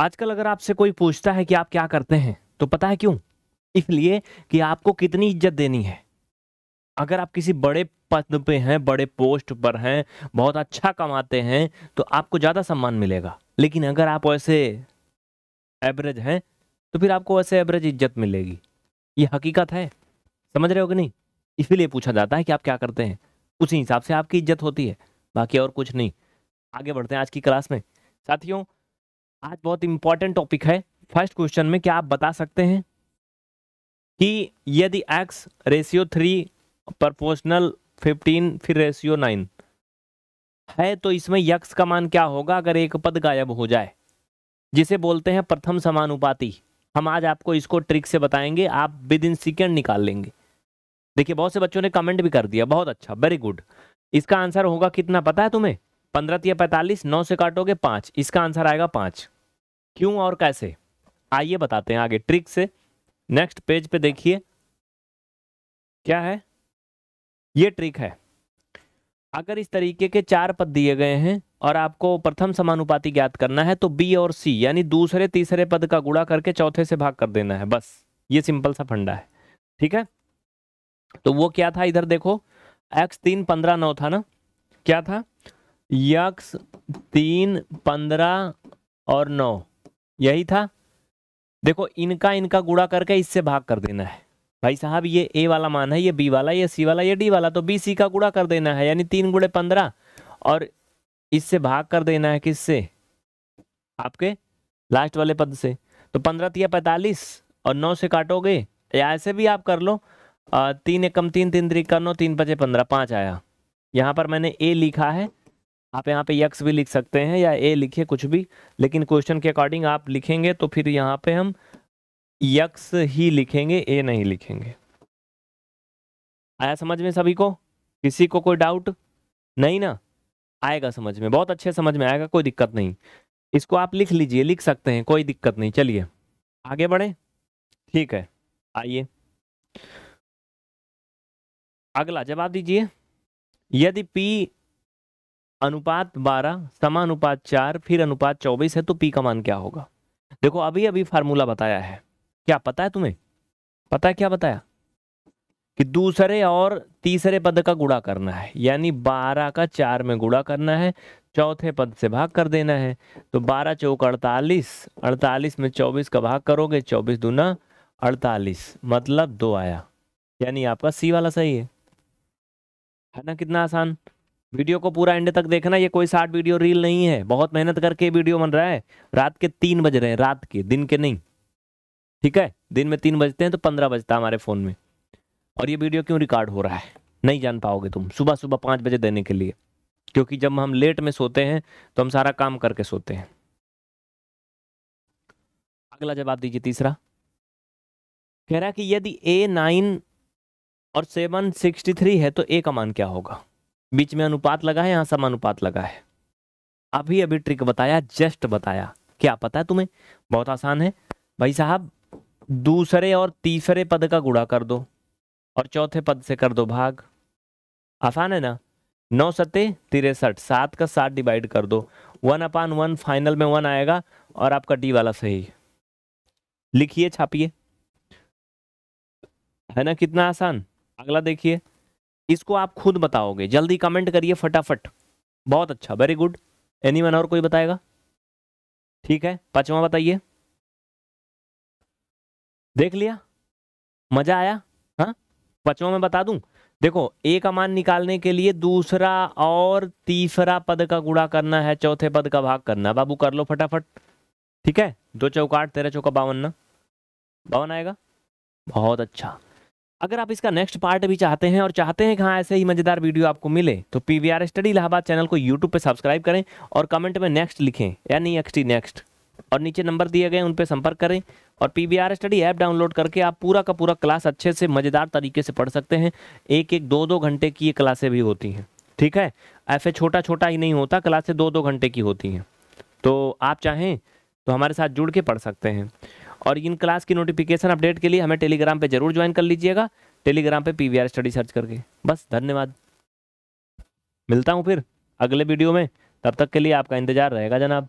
आजकल अगर आपसे कोई पूछता है कि आप क्या करते हैं तो पता है क्यों इसलिए कि आपको कितनी इज्जत देनी है अगर आप किसी बड़े पद पे हैं बड़े पोस्ट पर हैं बहुत अच्छा कमाते हैं तो आपको ज़्यादा सम्मान मिलेगा लेकिन अगर आप वैसे एवरेज हैं तो फिर आपको वैसे एवरेज इज्जत मिलेगी ये हकीकत है समझ रहे हो कि नहीं इसीलिए पूछा जाता है कि आप क्या करते हैं उसी हिसाब से आपकी इज्जत होती है बाकी और कुछ नहीं आगे बढ़ते हैं आज की क्लास में साथियों आज बहुत इंपॉर्टेंट टॉपिक है फर्स्ट क्वेश्चन में क्या आप बता सकते हैं कि यदि X ratio three proportional fifteen फिर रेशियो नाइन है तो इसमें यक्स का मान क्या होगा अगर एक पद गायब हो जाए जिसे बोलते हैं प्रथम समानुपाती हम आज आपको इसको ट्रिक से बताएंगे आप विद इन सेकेंड निकाल लेंगे देखिए बहुत से बच्चों ने कमेंट भी कर दिया बहुत अच्छा वेरी गुड इसका आंसर होगा कितना पता है तुम्हें पंद्रह या पैंतालीस नौ से काटोगे पाँच इसका आंसर आएगा पाँच क्यों और कैसे आइए बताते हैं आगे ट्रिक से नेक्स्ट पेज पे देखिए क्या है ये ट्रिक है अगर इस तरीके के चार पद दिए गए हैं और आपको प्रथम समानुपाती ज्ञात करना है तो बी और सी यानी दूसरे तीसरे पद का गुड़ा करके चौथे से भाग कर देना है बस ये सिंपल सा फंडा है ठीक है तो वो क्या था इधर देखो एक्स तीन पंद्रह नौ था ना क्या था यक्स तीन पंद्रह और नौ यही था देखो इनका इनका गुड़ा करके इससे भाग कर देना है भाई साहब ये ए वाला मान है ये बी वाला ये सी वाला ये डी वाला तो बी सी का गुड़ा कर देना है यानी तीन गुड़े पंद्रह और इससे भाग कर देना है किससे आपके लास्ट वाले पद से तो पंद्रह तीन पैंतालीस और नौ से काटोगे या ऐसे भी आप कर लो तीन एकम तीन तीन त्रिका नौ तीन पचे पंद्रह पाँच आया यहाँ पर मैंने ए लिखा है आप यहाँ पे यक्स भी लिख सकते हैं या ए लिखे कुछ भी लेकिन क्वेश्चन के अकॉर्डिंग आप लिखेंगे तो फिर यहाँ पे हम यक्स ही लिखेंगे ए नहीं लिखेंगे आया समझ में सभी को किसी को कोई डाउट नहीं ना आएगा समझ में बहुत अच्छे समझ में आएगा कोई दिक्कत नहीं इसको आप लिख लीजिए लिख सकते हैं कोई दिक्कत नहीं चलिए आगे बढ़े ठीक है आइए अगला जवाब दीजिए यदि पी अनुपात बारह समानुपात चार फिर अनुपात चौबीस है तो पी का मान क्या होगा देखो अभी अभी फार्मूला बताया है क्या पता है तुम्हें पता है क्या बताया कि दूसरे और तीसरे पद का गुड़ा करना है यानी बारह का चार में गुड़ा करना है चौथे पद से भाग कर देना है तो बारह चौक अड़तालीस अड़तालीस में चौबीस का भाग करोगे चौबीस दूना अड़तालीस मतलब दो आया यानी आपका सी वाला सही है है ना कितना आसान वीडियो को पूरा एंड तक देखना ये कोई शार्ट वीडियो रील नहीं है बहुत मेहनत करके वीडियो बन रहा है रात के तीन बज रहे हैं रात के दिन के नहीं ठीक है दिन में तीन बजते हैं तो पंद्रह बजता है हमारे फ़ोन में और ये वीडियो क्यों रिकॉर्ड हो रहा है नहीं जान पाओगे तुम सुबह सुबह पाँच बजे देने के लिए क्योंकि जब हम लेट में सोते हैं तो हम सारा काम करके सोते हैं अगला जवाब दीजिए तीसरा कह रहा कि यदि ए नाइन और सेवन सिक्सटी थ्री है तो ए का मान क्या होगा बीच में अनुपात लगा है यहाँ समानुपात लगा है अभी अभी ट्रिक बताया जस्ट बताया क्या पता है तुम्हें बहुत आसान है भाई साहब दूसरे और तीसरे पद का गुड़ा कर दो और चौथे पद से कर दो भाग आसान है ना नौ सत्ते तिरसठ सात का सात डिवाइड कर दो वन अपान वन फाइनल में वन आएगा और आपका डी वाला सही लिखिए छापिए है ना कितना आसान अगला देखिए इसको आप खुद बताओगे जल्दी कमेंट करिए फटाफट बहुत अच्छा वेरी गुड एनी और कोई बताएगा ठीक है पांचवा बताइए देख लिया मजा आया हाँ पांचवा में बता दूं देखो एक अमान निकालने के लिए दूसरा और तीसरा पद का गुड़ा करना है चौथे पद का भाग करना बाबू कर लो फटाफट ठीक है दो आठ तेरह चौका बावन ना बावन आएगा बहुत अच्छा अगर आप इसका नेक्स्ट पार्ट भी चाहते हैं और चाहते हैं कहाँ ऐसे ही मज़ेदार वीडियो आपको मिले तो P V R study Allahabad channel को यूट्यूब पर सब्सक्राइब करें और कमेंट में नेक्स्ट लिखें यानी एक्सटी नेक्स्ट और नीचे नंबर दिए गए उन पर संपर्क करें और P V R study app download करके आप पूरा का पूरा क्लास अच्छे से मज़ेदार तरीके से पढ़ सकते हैं एक एक दो दो घंटे की ये क्लासें भी होती हैं ठीक है ऐसे छोटा छोटा ही नहीं होता क्लासें दो दो घंटे की होती हैं तो आप चाहें तो हमारे साथ जुड़ के पढ़ सकते हैं और इन क्लास की नोटिफिकेशन अपडेट के लिए हमें टेलीग्राम पे जरूर ज्वाइन कर लीजिएगा टेलीग्राम पे पी स्टडी सर्च करके बस धन्यवाद मिलता हूँ फिर अगले वीडियो में तब तक के लिए आपका इंतज़ार रहेगा जनाब